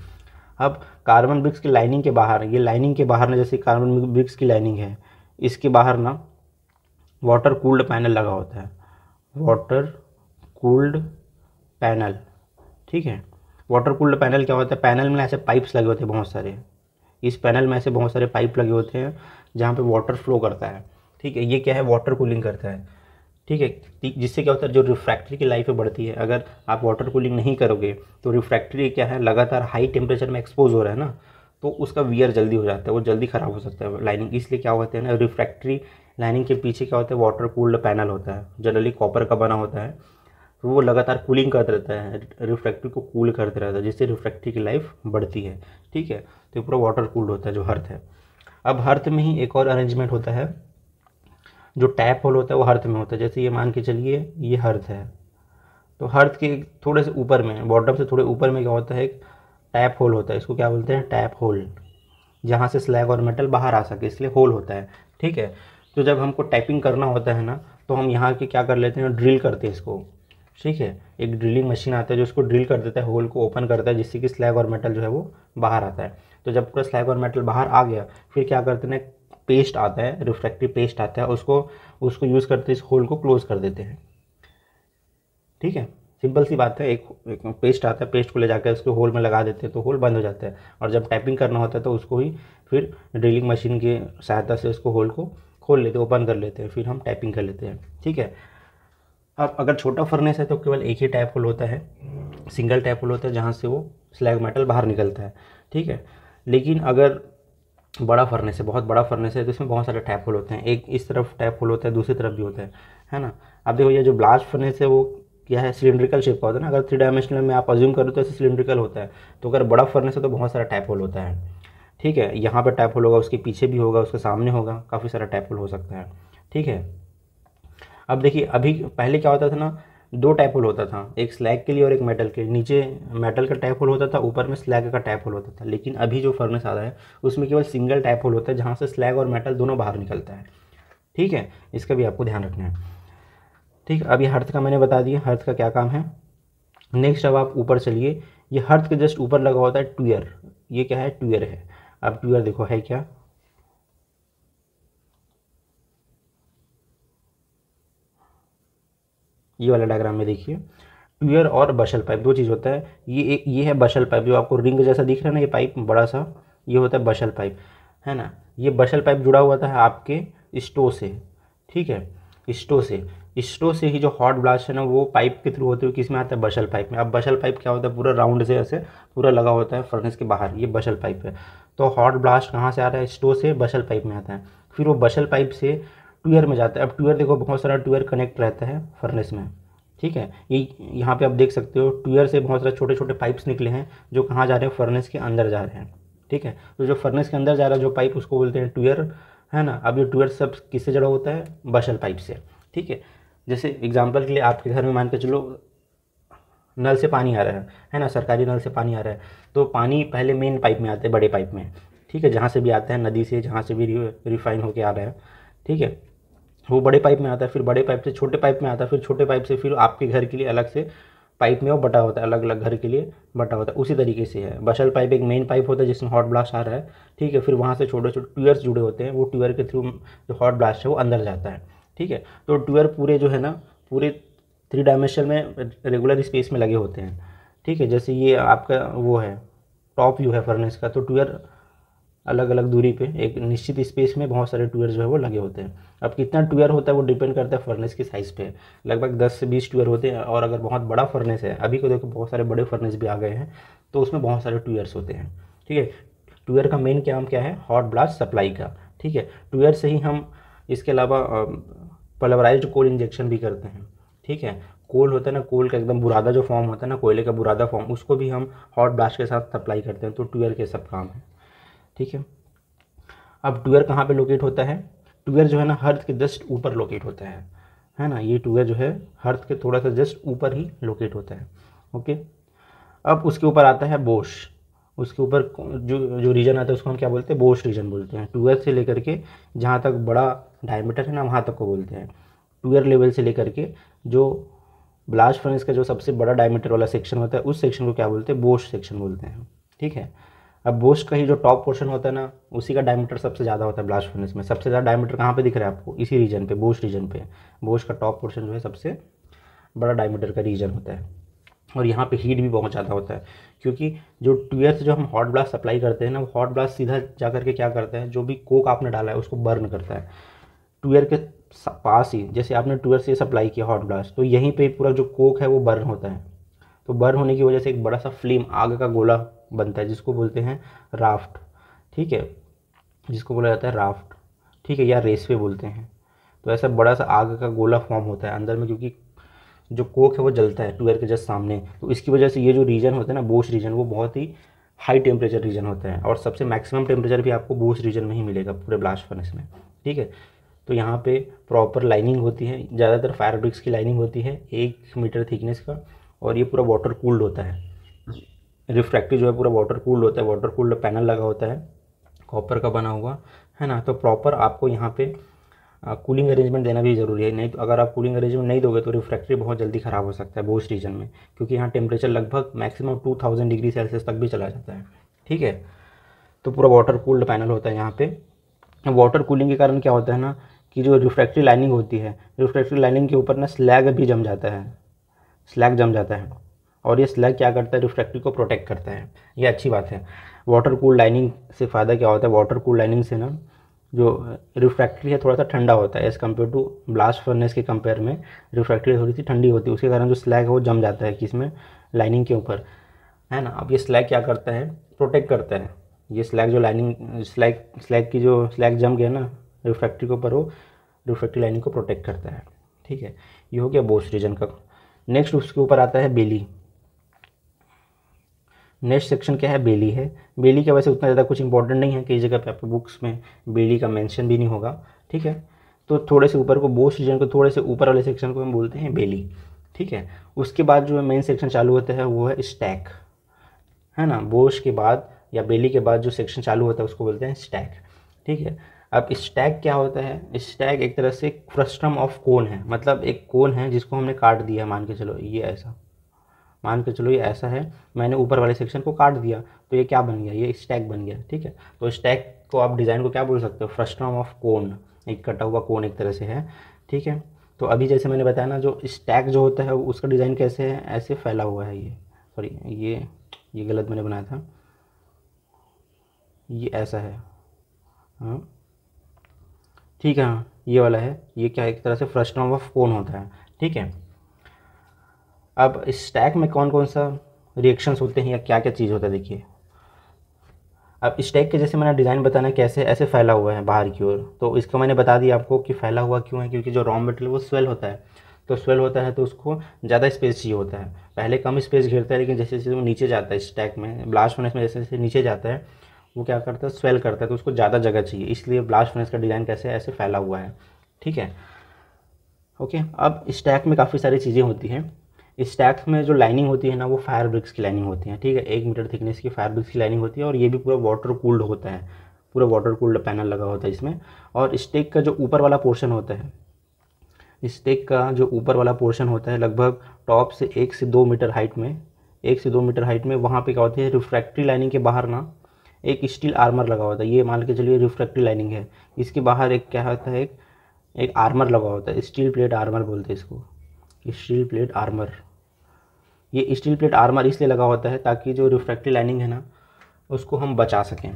Speaker 1: अब कार्बन ब्रिक्स की लाइनिंग के बाहर ये लाइनिंग के बाहर ना जैसे कार्बन ब्रिक्स की लाइनिंग है इसके बाहर ना वाटर कूल्ड पैनल लगा होता है वाटर कूल्ड पैनल ठीक है वाटर कूल्ड पैनल क्या होता है पैनल में ऐसे पाइप्स लगे होते हैं बहुत सारे इस पैनल में ऐसे बहुत सारे पाइप लगे होते हैं जहाँ पे वाटर फ्लो करता है ठीक है ये क्या है वाटर कूलिंग करता है ठीक है जिससे क्या होता है जो रिफ्रैक्टरी की लाइफ बढ़ती है अगर आप वाटर कूलिंग नहीं करोगे तो रिफ्रैक्टरी क्या है लगातार हाई टेम्परेचर में एक्सपोज हो रहा है ना तो उसका वियर जल्दी हो जाता है वो जल्दी ख़राब हो सकता है लाइनिंग इसलिए क्या होता है ना रिफ्रैक्ट्री लाइनिंग के पीछे क्या होता है वाटर कूल्ड पैनल होता है जनरली कॉपर का बना होता है तो वो लगातार कूलिंग कर देता है रिफ्रैक्ट्री को कूल करते रहता है जिससे रिफ्रैक्ट्री की लाइफ बढ़ती है ठीक है तो पूरा वाटर कूल्ड होता है जो हर्थ है अब हर्थ में ही एक और अरेंजमेंट होता है जो टैप होल होता है वो हर्थ में होता है जैसे ये मान के चलिए ये हर्थ है तो हर्थ के थोड़े से ऊपर में बॉटम से थोड़े ऊपर में क्या होता है एक टैप होल होता है इसको क्या बोलते हैं टैप होल जहाँ से स्लैग और मेटल बाहर आ सके इसलिए होल होता है ठीक है तो जब हमको टाइपिंग करना होता है ना तो हम यहाँ के क्या कर लेते हैं ड्रिल करते हैं इसको ठीक है एक ड्रिलिंग मशीन आता है जो उसको ड्रिल कर देता है होल को ओपन करता है जिससे कि स्लैब और मेटल जो है वो बाहर आता है तो जब पूरा स्लैब और मेटल बाहर आ गया फिर क्या करते हैं पेस्ट आता है रिफ्रैक्टिव पेस्ट आता है उसको उसको यूज़ करते इस होल को क्लोज़ कर देते हैं ठीक है सिंपल सी बात है एक, एक पेस्ट आता है पेस्ट को ले जाकर उसके होल में लगा देते हैं तो होल बंद हो जाता है और जब टाइपिंग करना होता है तो उसको ही फिर ड्रिलिंग मशीन की सहायता से उसको होल को खोल लेते हैं ओपन कर लेते हैं फिर हम टाइपिंग कर लेते हैं ठीक है अब अगर छोटा फर्नेस है तो केवल एक ही टैप होल होता है सिंगल टैप होल होता है जहाँ से वो स्लैग मेटल बाहर निकलता है ठीक है लेकिन अगर बड़ा फर्नेस है बहुत बड़ा फर्नेस है तो इसमें बहुत सारे टैप होल होते हैं एक इस तरफ टैप होल होता है दूसरी तरफ भी होता है है ना अब देखो ये जो ब्लास्ट फर्नेस है वो क्या है सिलेंड्रिकल शेप का होता है ना अगर थ्री डायमेंशनल में आप अज्यूम करो तो ऐसे सिलेंड्रिकल होता है तो अगर बड़ा फर्नेस है तो बहुत सारा टैप होल होता है ठीक है यहाँ पर टैप होल होगा उसके पीछे भी होगा उसके सामने होगा काफ़ी सारा टैप होल हो सकता है ठीक है अब देखिए अभी पहले क्या होता था ना दो टैप होल होता था एक स्लैग के लिए और एक मेटल के लिए नीचे मेटल का टैप होल होता था ऊपर में स्लैग का टैप होल होता था लेकिन अभी जो फर्नेस आ रहा है उसमें केवल सिंगल टैप होल होता है जहाँ से स्लैग और मेटल दोनों बाहर निकलता है ठीक है इसका भी आपको ध्यान रखना है ठीक है हर्थ का मैंने बता दिया हर्थ का क्या काम है नेक्स्ट अब आप ऊपर चलिए ये हर्थ के जस्ट ऊपर लगा होता है ट्वियर ये क्या है ट्वियर है अब क्यू आर देखो है क्या ये वाला डायग्राम में देखिए ट्यूयर और बशल पाइप दो चीज़ होता है ये एक ये है बशल पाइप जो आपको रिंग जैसा दिख रहा है ना ये पाइप बड़ा सा ये होता है बशल पाइप है ना ये बशल पाइप जुड़ा हुआ था आपके स्टो से ठीक है स्टो से इसरो से ही जो हॉट ब्लास्ट है ना वो पाइप के थ्रू होते हुए किस में आता है बशल पाइप में अब बशल पाइप क्या होता है पूरा राउंड से ऐसे पूरा लगा होता है फर्नेस के बाहर ये बशल पाइप है तो हॉट ब्लास्ट कहाँ से आ रहा है स्टो से बशल पाइप में आता है फिर वो बशल पाइप से ट्यूयर में जाता है अब ट्यूयर देखो बहुत सारा ट्यूयर कनेक्ट रहता है फर्नेस में ठीक है ये यहाँ पे आप देख सकते हो ट्यूयर से बहुत सारे छोटे छोटे पाइप्स निकले हैं जो कहाँ जा रहे हैं फर्नेस के अंदर जा रहे हैं ठीक है तो जो फर्नेस के अंदर जा रहा है जो पाइप उसको बोलते हैं ट्यूयर है ना अब ये ट्यूयर सब किससे जड़ा होता है बशल पाइप से ठीक है जैसे एग्जाम्पल के लिए आपके घर में मान के चलो नल से पानी आ रहा है है ना सरकारी नल से पानी आ रहा है तो पानी पहले मेन पाइप में आता है बड़े पाइप में ठीक है जहाँ से भी आता है नदी से जहाँ से भी रिफाइन होकर आ रहा है ठीक है वो बड़े पाइप में आता है फिर बड़े पाइप से छोटे पाइप में आता है फिर छोटे पाइप से फिर आपके घर के लिए अलग से पाइप में वो बटा होता है अलग अलग घर के लिए बटा होता है उसी तरीके से है बशल पाइप एक मेन पाइप होता है जिसमें हॉट ब्लास्ट आ रहा है ठीक है फिर वहाँ से छोटे छोटे ट्यूअर्स जुड़े होते हैं वो ट्यूअर के थ्रू जो हॉट ब्लास्ट है वो अंदर जाता है ठीक है तो ट्वेल्व पूरे जो है ना पूरे थ्री डायमेंशन में रेगुलर स्पेस में लगे होते हैं ठीक है जैसे ये आपका वो है टॉप व्यू है फर्नेस का तो ट्वेल अलग अलग दूरी पे एक निश्चित स्पेस में बहुत सारे टूयर जो है वो लगे होते हैं अब कितना टूयर होता है वो डिपेंड करता है फर्नेस के साइज़ पे लगभग 10 से 20 ट्वेयर होते हैं और अगर बहुत बड़ा फर्नेस है अभी को तो देखो बहुत सारे बड़े फर्नेस भी आ गए हैं तो उसमें बहुत सारे टूयर्स होते हैं ठीक है टूयर का मेन काम क्या है हॉट ब्लास्ट सप्लाई का ठीक है टूयर से ही हम इसके अलावा पलवराइज कोल इंजेक्शन भी करते हैं ठीक है कोल होता है ना कोल का एकदम बुरादा जो फॉर्म होता है ना कोयले का बुरादा फॉर्म उसको भी हम हॉट ब्लास्ट के साथ सप्लाई करते हैं तो ट्यूयर के सब काम है ठीक है अब ट्यूयर कहाँ पर लोकेट होता है ट्यूयर जो है ना हर्थ के जस्ट ऊपर लोकेट होता है है ना ये ट्यूयर जो है हर्थ के थोड़ा सा जस्ट ऊपर ही लोकेट होता है ओके अब उसके ऊपर आता है बोश उसके ऊपर जो जो रीजन आता है उसको हम क्या बोलते हैं बोस रीजन बोलते हैं टूअर से लेकर के जहाँ तक बड़ा डायमीटर है ना वहाँ तक को बोलते हैं टूअर लेवल से लेकर के जो ब्लास्ट फर्नेस का जो सबसे बड़ा डायमीटर वाला सेक्शन होता है उस सेक्शन को क्या बोलते हैं बोश सेक्शन बोलते हैं ठीक है अब बोश का ही जो टॉप पोर्शन होता है ना उसी का डायमीटर सबसे ज़्यादा होता है ब्लास्ट फर्नेस में सबसे ज़्यादा डायमीटर कहाँ पर दिख रहा है आपको इसी रीजन पर बोश रीजन पर बोश का टॉप पोर्शन जो है सबसे बड़ा डायमीटर का रीजन होता है और यहाँ पे हीट भी बहुत ज़्यादा होता है क्योंकि जो ट्यूयर से जो हम हॉट ब्लास्ट सप्लाई करते हैं ना वो हॉट ब्लास्ट सीधा जा करके क्या करते हैं जो भी कोक आपने डाला है उसको बर्न करता है ट्यूयर के पास ही जैसे आपने ट्यूयर से सप्लाई किया हॉट ब्लास्ट तो यहीं पर पूरा जो कोक है वो बर्न होता है तो बर्न होने की वजह से एक बड़ा सा फ्लेम आग का गोला बनता है जिसको बोलते हैं राफ्ट ठीक है जिसको बोला जाता है राफ्ट ठीक है या रेसवे बोलते हैं तो ऐसा बड़ा सा आग का गोला फॉर्म होता है अंदर में क्योंकि जो कोक है वो जलता है ट्वेयर के जस्ट सामने तो इसकी वजह से ये जो रीजन होता है ना बोश रीजन वो बहुत ही हाई टेम्परेचर रीजन होता है और सबसे मैक्सिमम टेम्परेचर भी आपको बोश रीजन में ही मिलेगा पूरे ब्लास्ट फर्नेस में ठीक है तो यहाँ पे प्रॉपर लाइनिंग होती है ज़्यादातर फायर ब्रिक्स की लाइनिंग होती है एक मीटर थिकनेस का और ये पूरा वाटर कूल्ड होता है रिफ्रैक्टिव जो है पूरा वाटर कूल्ड होता है वाटर कूल्ड पैनल लगा होता है कॉपर का बना हुआ है ना तो प्रॉपर आपको यहाँ पर कूलिंग अरेंजमेंट देना भी ज़रूरी है नहीं तो अगर आप कूलिंग अरेंजमेंट नहीं दोगे तो रिफ्रैक्ट्री बहुत जल्दी ख़राब हो सकता है बोस्ट रीजन में क्योंकि यहाँ टेम्परेचर लगभग maximum two thousand degree Celsius तक भी चला जाता है ठीक है तो पूरा वाटर कूल्ड पैनल होता है यहाँ पर वाटर कूलिंग के कारण क्या होता है ना कि जो रिफ्रैक्ट्री लाइनिंग होती है रिफ्रैक्ट्री लाइनिंग के ऊपर ना स्लैग भी जम जाता है स्लैग जम जाता है और ये स्लैग क्या करता है रिफ्रैक्ट्री को प्रोटेक्ट करता है ये अच्छी बात है वाटर कूल लाइनिंग से फ़ायदा क्या होता है वाटर कूल लाइनिंग से ना जो रिफ्रैक्ट्री है थोड़ा सा ठंडा होता है as compare to blast furnace के कंपेयर में रिफ्रैक्ट्री थोड़ी सी ठंडी होती है उसके कारण जो स्लैग है वो जम जाता है किस में लाइनिंग के ऊपर है ना अब ये स्लैग क्या करता है प्रोटेक्ट करता है ये स्लैग जो लाइनिंग स्लैग स्लैग की जो स्लैग जम गया ना रिफ्रैक्ट्री के ऊपर वो रिफ्रैक्ट्री लाइनिंग को प्रोटेक्ट करता है ठीक है ये हो गया बोस रीजन का नेक्स्ट उसके ऊपर आता है बेली नेक्स्ट सेक्शन क्या है बेली है बेली का वैसे उतना ज़्यादा कुछ इंपॉर्टेंट नहीं है कई जगह पे आपको बुक्स में बेली का मेंशन भी नहीं होगा ठीक है तो थोड़े से ऊपर को बोस रीजन को थोड़े से ऊपर वाले सेक्शन को हम बोलते हैं बेली ठीक है उसके बाद जो मेन सेक्शन चालू होता है वो है स्टैक है ना बोश के बाद या बेली के बाद जो सेक्शन चालू होता है उसको बोलते हैं स्टैक ठीक है अब स्टैक क्या होता है स्टैक एक तरह से फ्रस्टम ऑफ कोन है मतलब एक कोन है जिसको हमने काट दिया मान के चलो ये ऐसा मान के चलो ये ऐसा है मैंने ऊपर वाले सेक्शन को काट दिया तो ये क्या बन गया ये स्टैक बन गया ठीक है तो स्टैक को आप डिज़ाइन को क्या बोल सकते हो फ्रस्टम ऑफ कोन एक कटा हुआ कोन एक तरह से है ठीक है तो अभी जैसे मैंने बताया ना जो स्टैक जो होता है उसका डिज़ाइन कैसे है ऐसे फैला हुआ है ये सॉरी ये ये गलत मैंने बनाया था ये ऐसा है हाँ ठीक है हाँ ये वाला है ये क्या एक तरह से फ्रस्टम ऑफ कोन होता है ठीक है अब इस स्टैक में कौन कौन सा रिएक्शंस होते हैं या क्या क्या चीज़ होता है देखिए अब स्टैक के जैसे मैंने डिज़ाइन बताना कैसे ऐसे फैला हुआ है बाहर की ओर तो इसका मैंने बता दिया आपको कि फैला हुआ क्यों है क्योंकि जो रॉ मटेरियल वो स्वेल होता है तो स्वेल होता है तो उसको ज़्यादा स्पेस चाहिए होता है पहले कम स्पेस घेरता है लेकिन जैसे जैसे वो नीचे जाता है स्टैक में ब्लास्ट फर्नेस में जैसे जैसे नीचे जाता है वो क्या करता है स्वेल करता है तो उसको ज़्यादा जगह चाहिए इसलिए ब्लास्ट फर्नेस का डिज़ाइन कैसे ऐसे फैला हुआ है ठीक है ओके अब स्टैक में काफ़ी सारी चीज़ें होती हैं स्टैक्स में जो लाइनिंग होती है ना वो फायर ब्रिक्स की लाइनिंग होती है ठीक है एक मीटर थिकनेस की फायर ब्रिक्स की लाइनिंग होती है और ये भी पूरा वाटर कूल्ड होता है पूरा वाटर कूल्ड पैनल लगा होता है इसमें और स्टेक का जो ऊपर वाला पोर्शन होता है स्टेक का जो ऊपर वाला पोर्शन होता है लगभग टॉप से एक से दो मीटर हाइट में एक से दो मीटर हाइट में वहाँ पे क्या होती है रिफ्रैक्ट्री लाइनिंग के बाहर ना एक स्टील आर्मर लगा होता है ये मान के चलिए रिफ्रैक्ट्री लाइनिंग है इसके बाहर एक क्या होता है एक एक आर्मर लगा होता है स्टील प्लेट आर्मर बोलते हैं इसको स्टील प्लेट आर्मर ये स्टील प्लेट आर्मर इसलिए लगा होता है ताकि जो रिफ्रैक्टिव लाइनिंग है ना उसको हम बचा सकें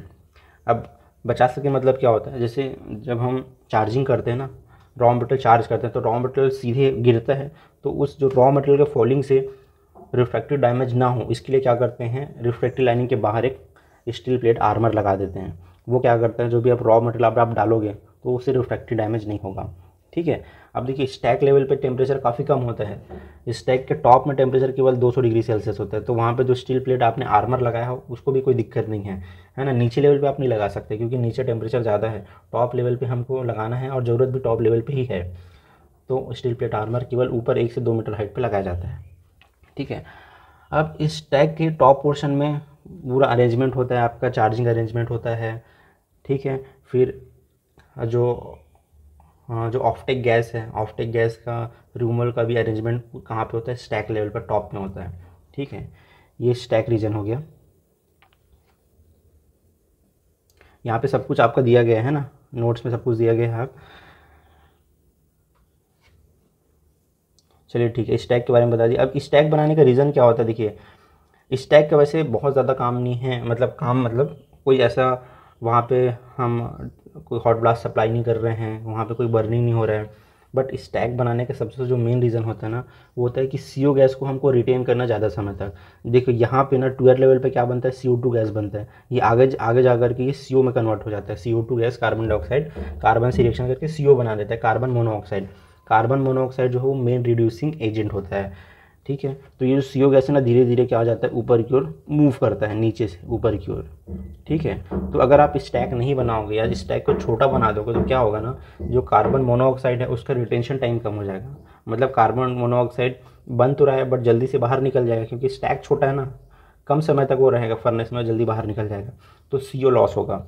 Speaker 1: अब बचा सकें मतलब क्या होता है जैसे जब हम चार्जिंग करते हैं ना रॉ मटेरियल चार्ज करते हैं तो रॉ मटेरियल सीधे गिरता है तो उस जो रॉ मटेरियल के फॉलिंग से रिफ्रैक्टिव डैमेज ना हो इसके लिए क्या करते हैं रिफ्रैक्टिव लाइनिंग के बाहर एक स्टील प्लेट आर्मर लगा देते हैं वो क्या करता है जो भी आप रॉ मटेरियल आप डालोगे तो उससे रिफ्रैक्टिव डैमेज नहीं होगा ठीक है अब देखिए स्टैक लेवल पे टेम्परेचर काफ़ी कम होता है स्टैक के टॉप में टेम्परेचर केवल 200 डिग्री सेल्सियस होता है तो वहाँ पे जो स्टील प्लेट आपने आर्मर लगाया हो उसको भी कोई दिक्कत नहीं है है ना नीचे लेवल पे आप नहीं लगा सकते क्योंकि नीचे टेम्परेचर ज़्यादा है टॉप लेवल पर हमको लगाना है और ज़रूरत भी टॉप लेवल पर ही है तो स्टील प्लेट आर्मर केवल ऊपर एक से दो मीटर हाइट पर लगाया जाता है ठीक है अब इस स्टैक के टॉप पोर्शन में पूरा अरेंजमेंट होता है आपका चार्जिंग अरेंजमेंट होता है ठीक है फिर जो हाँ, जो ऑफ्टेक गैस है ऑफ्टेक गैस का रूमल का भी अरेंजमेंट कहाँ पे होता है स्टैक लेवल पर टॉप में होता है ठीक है ये स्टैक रीजन हो गया यहाँ पे सब कुछ आपका दिया गया है ना नोट्स में सब कुछ दिया गया है आप चलिए ठीक है स्टैक के बारे में बता दिए अब स्टैक बनाने का रीज़न क्या होता है देखिए स्टैक का वैसे बहुत ज़्यादा काम नहीं है मतलब काम मतलब कोई ऐसा वहाँ पे हम कोई हॉट ब्लास्ट सप्लाई नहीं कर रहे हैं वहाँ पे कोई बर्निंग नहीं हो रहा है बट स्टैक बनाने का सबसे जो मेन रीज़न होता है ना वो होता है कि सी गैस को हमको रिटेन करना ज़्यादा समय तक देखो यहाँ पे ना ट्वेयर लेवल पे क्या बनता है सी गैस बनता है ये आगे आगे जा करके ये सी में कन्वर्ट हो जाता है C gas carbon dioxide carbon से रिएक्शन करके सी बना देता है कार्बन मोनोऑक्साइड कार्बन मोनोऑक्साइड जो है वो मेन रिड्यूसिंग एजेंट होता है ठीक है तो ये जो सी ओ गैस है ना धीरे धीरे क्या हो जाता है ऊपर की ओर मूव करता है नीचे से ऊपर की ओर ठीक है तो अगर आप स्टैक नहीं बनाओगे या स्टैक को छोटा बना दोगे तो क्या होगा ना जो कार्बन मोनोऑक्साइड है उसका रिटेंशन टाइम कम हो जाएगा मतलब कार्बन मोनोऑक्साइड बन तो रहा है बट जल्दी से बाहर निकल जाएगा क्योंकि स्टैक छोटा है ना कम समय तक वो रहेगा फर्नेस में जल्दी बाहर निकल जाएगा तो सी लॉस होगा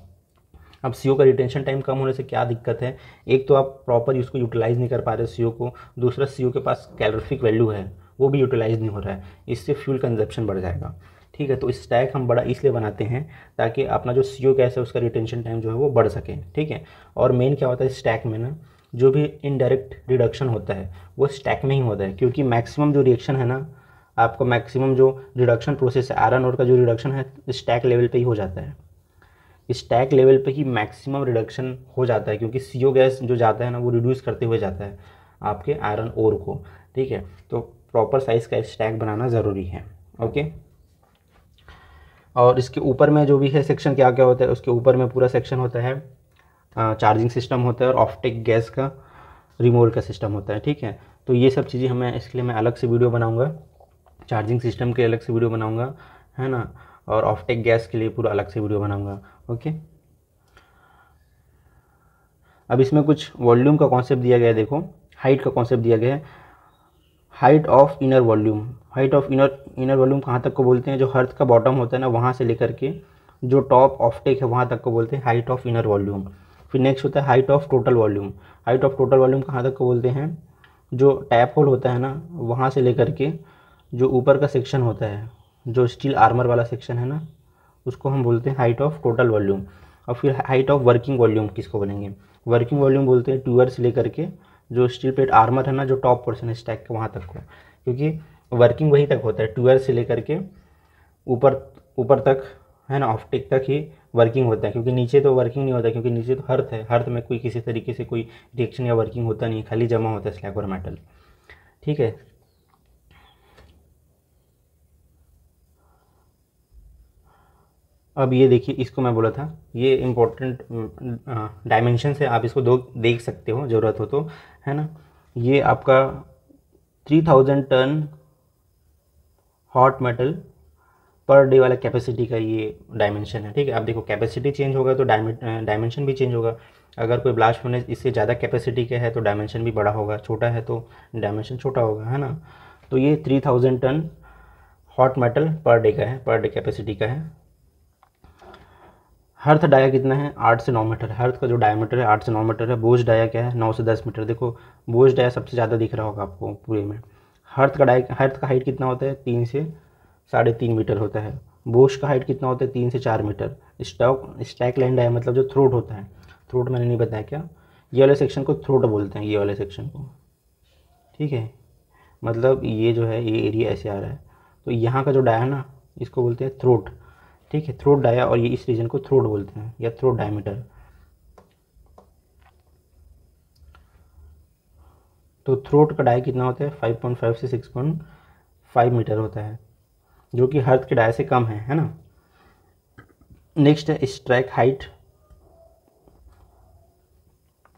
Speaker 1: अब सी का रिटेंशन टाइम कम होने से क्या दिक्कत है एक तो आप प्रॉपर उसको यूटिलाइज़ नहीं कर पा रहे सी को दूसरा सी के पास कैलोरिफिक वैल्यू है वो भी यूटिलाइज नहीं हो रहा है इससे फ्यूल कंजप्शन बढ़ जाएगा ठीक है तो इस स्टैक हम बड़ा इसलिए बनाते हैं ताकि अपना जो सी गैस है उसका रिटेंशन टाइम जो है वो बढ़ सके ठीक है और मेन क्या होता है स्टैक में ना जो भी इनडायरेक्ट रिडक्शन होता है वो स्टैक में ही होता है क्योंकि मैक्सिमम जो रिएक्शन है ना आपका मैक्सिमम जो रिडक्शन प्रोसेस है आयरन और का जो रिडक्शन है स्टैक लेवल पे ही हो जाता है स्टैक लेवल पे ही मैक्सिमम रिडक्शन हो जाता है क्योंकि सी गैस जो जाता है ना वो रिड्यूस करते हुए जाता है आपके आयरन ओर को ठीक है तो प्रॉपर साइज़ का स्टैक बनाना ज़रूरी है ओके और इसके ऊपर में जो भी है सेक्शन क्या क्या होता है उसके ऊपर में पूरा सेक्शन होता है चार्जिंग सिस्टम होता है और ऑफ्टिक गैस का रिमोट का सिस्टम होता है ठीक है तो ये सब चीज़ें हमें इसके लिए मैं अलग से वीडियो बनाऊंगा चार्जिंग सिस्टम के अलग से वीडियो बनाऊँगा है ना और ऑफटेक गैस के लिए पूरा अलग से वीडियो बनाऊँगा ओके अब इसमें कुछ वॉल्यूम का कॉन्सेप्ट दिया गया है देखो हाइट का कॉन्सेप्ट दिया गया है height of inner volume height of inner inner volume कहाँ तक को बोलते हैं जो हर्थ का बॉटम होता है ना वहाँ से लेकर के जो टॉप ऑफ टेक है वहाँ तक को बोलते हैं हाइट ऑफ इनर वॉल्यूम फिर नेक्स्ट होता है height of total volume height of total volume कहाँ तक को बोलते हैं जो टैप होल होता है ना वहाँ से लेकर के जो ऊपर का सेक्शन होता है जो स्टील आर्मर वाला सेक्शन है ना उसको हम बोलते हैं हाइट ऑफ टोटल वॉल्यूम और फिर हाइट ऑफ वर्किंग वॉल्यूम किसको बोलेंगे वर्किंग वॉल्यूम बोलते हैं ट्यूअर से लेकर के जो स्टील प्लेट आर्मर है ना जो टॉप पोर्शन है स्टैक के वहाँ तक को क्योंकि वर्किंग वहीं तक होता है ट्वेयर से लेकर के ऊपर ऊपर तक है ना ऑफ्टिक तक ही वर्किंग होता है क्योंकि नीचे तो वर्किंग नहीं होता क्योंकि नीचे तो हर्थ है हर्थ में कोई किसी तरीके से कोई रिएक्शन या वर्किंग होता नहीं खाली जमा होता है स्लैग और मेटल ठीक है अब ये देखिए इसको मैं बोला था ये इम्पोर्टेंट डायमेंशन है आप इसको दो देख सकते हो ज़रूरत हो तो है ना ये आपका three thousand ton hot metal per day वाला कैपेसिटी का ये डायमेंशन है ठीक है आप देखो कैपेसिटी चेंज होगा तो डायमेंशन भी चेंज होगा अगर कोई ब्लास्ट होने इससे ज़्यादा कैपेसिटी का है तो डायमेंशन भी बड़ा होगा छोटा है तो डायमेंशन छोटा होगा है ना तो ये three thousand ton hot metal per day का है पर डे कैपेसिटी का है हर्थ डाया कितना है आठ से नौ मीटर हर्थ का जो डायमीटर है आठ से नौ मीटर है बोझ डाया क्या है नौ से दस मीटर देखो बोझ डाया सबसे ज़्यादा दिख रहा होगा आपको पूरे में हर्थ का डाया हर्थ का हाइट कितना होता है तीन से साढ़े तीन मीटर होता है बोझ का हाइट कितना होता है तीन से चार metre stock stack line dia मतलब जो थ्रोट होता है थ्रोट मैंने नहीं बताया क्या ये वाले सेक्शन को थ्रोट बोलते हैं ये वाले सेक्शन को ठीक है मतलब ये जो है ये एरिया ऐसे आ रहा है तो यहाँ का जो डाया है ना इसको बोलते हैं थ्रोट ठीक है थ्रोट डाया और ये इस रीजन को थ्रोट बोलते हैं या थ्रोट डायमीटर तो थ्रोट का डाई कितना होता है 5.5 से 6.5 मीटर होता है जो कि हर्थ के डाया से कम है है ना नेक्स्ट है स्ट्राइक हाइट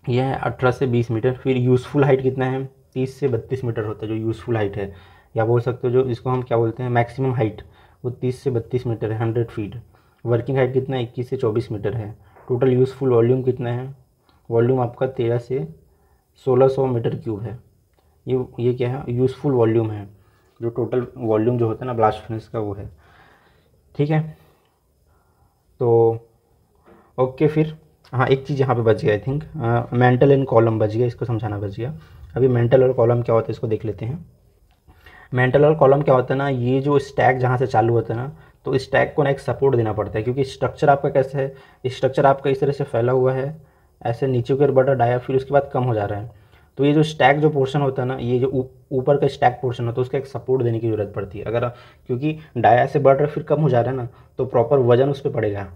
Speaker 1: यह है अठारह से बीस मीटर फिर यूज़फुल हाइट कितना है तीस से बत्तीस मीटर होता है जो यूज़फुल हाइट है या बोल सकते हो जो इसको हम क्या बोलते हैं मैक्सिमम हाइट वो 30 से 32 मीटर है हंड्रेड फीट वर्किंग हाइट कितना है इक्कीस से चौबीस मीटर है टोटल यूज़फुल वॉल्यूम कितना है वॉल्यूम आपका तेरह से सोलह सौ मीटर क्यूब है ये ये क्या है यूज़फुल वॉल्यूम है जो टोटल वॉल्यूम जो होता है ना ब्लास्ट फिनिश का वो है ठीक है तो ओके फिर हाँ एक चीज़ यहाँ पे बच गया I think mantle and column बच गया इसको समझाना बच गया अभी मेंटल और कॉलम क्या होता है इसको देख लेते हैं मेंटल वाला कॉलम क्या होता है ना ये जो स्टैक जहाँ से चालू होता है ना तो इस टैग को ना एक सपोर्ट देना पड़ता है क्योंकि स्ट्रक्चर आपका कैसे है स्ट्रक्चर आपका इस तरह से फैला हुआ है ऐसे नीचे की ओर बढ़ रहा है फिर उसके बाद कम हो जा रहा है तो ये जो स्टैक जो पोर्शन होता है ना ये जो ऊपर का स्टैक पोर्शन होता है उसका एक सपोर्ट देने की ज़रूरत पड़ती है अगर क्योंकि डाया से बढ़ रहा फिर कम हो जा रहा है ना तो प्रॉपर वजन उस पर पड़ेगा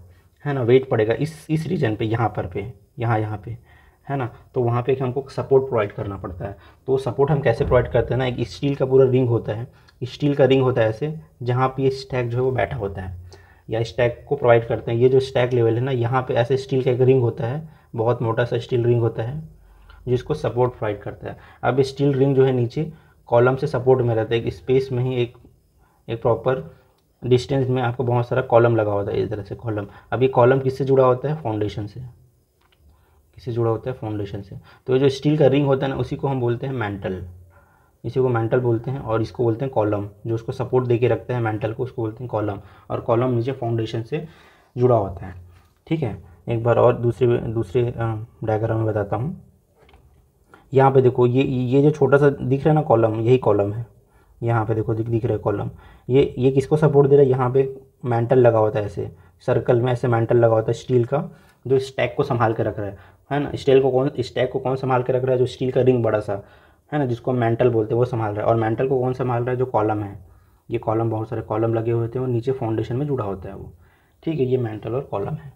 Speaker 1: है ना वेट पड़ेगा इस इस रीजन पे यहाँ पर पे यहाँ यहाँ पे है ना तो वहाँ पे हमको सपोर्ट प्रोवाइड करना पड़ता है तो सपोर्ट हम कैसे प्रोवाइड करते हैं ना एक स्टील का पूरा रिंग होता है स्टील का रिंग होता है ऐसे जहाँ पे ये स्टैक जो है वो बैठा होता है या स्टैक को प्रोवाइड करते हैं ये जो स्टैक लेवल है ना यहाँ पे ऐसे स्टील का एक रिंग होता है बहुत मोटा सा स्टील रिंग होता है जिसको सपोर्ट प्रोवाइड करता है अब स्टील रिंग जो है नीचे कॉलम से सपोर्ट में रहता है एक स्पेस में ही एक एक प्रॉपर डिस्टेंस में आपको बहुत सारा कॉलम लगा होता है इस तरह से कॉलम अब ये कॉलम किससे जुड़ा होता है फाउंडेशन से किससे जुड़ा होता है फाउंडेशन से तो ये जो स्टील का रिंग होता है ना उसी को हम बोलते हैं मेंटल इसी को मेंटल बोलते हैं और इसको बोलते हैं कॉलम जो उसको सपोर्ट दे के रखते हैं मेंटल को उसको बोलते हैं कॉलम और कॉलम नीचे फाउंडेशन से जुड़ा होता है ठीक है एक बार और दूसरे दूसरे डायग्राम में बताता हूँ यहाँ पे देखो ये ये जो छोटा सा दिख रहा है ना कॉलम यही कॉलम है यहाँ पे देखो दिख दिख रहा है कॉलम ये ये किसको सपोर्ट दे रहा है यहाँ पे मेंटल लगा होता है ऐसे सर्कल में ऐसे मेंटल लगा होता है स्टील का जो स्टैक को संभाल के रख रहा है है ना स्टेल को कौन स्टैक को कौन संभाल के रख रहा है जो स्टील का रिंग बड़ा सा है ना जिसको मेंटल बोलते हैं वो संभाल रहा है और मेंटल को कौन संभाल रहा है जो कॉलम है ये कॉलम बहुत सारे कॉलम लगे हुए हैं और नीचे फाउंडेशन में जुड़ा होता है वो ठीक है ये मेंटल और कॉलम है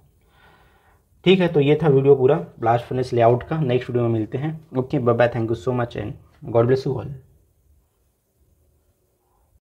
Speaker 1: ठीक है तो ये था वीडियो पूरा ब्लास्ट फर्नेस लेआउट का नेक्स्ट वीडियो में मिलते हैं okay bye bye thank you so much and God bless you all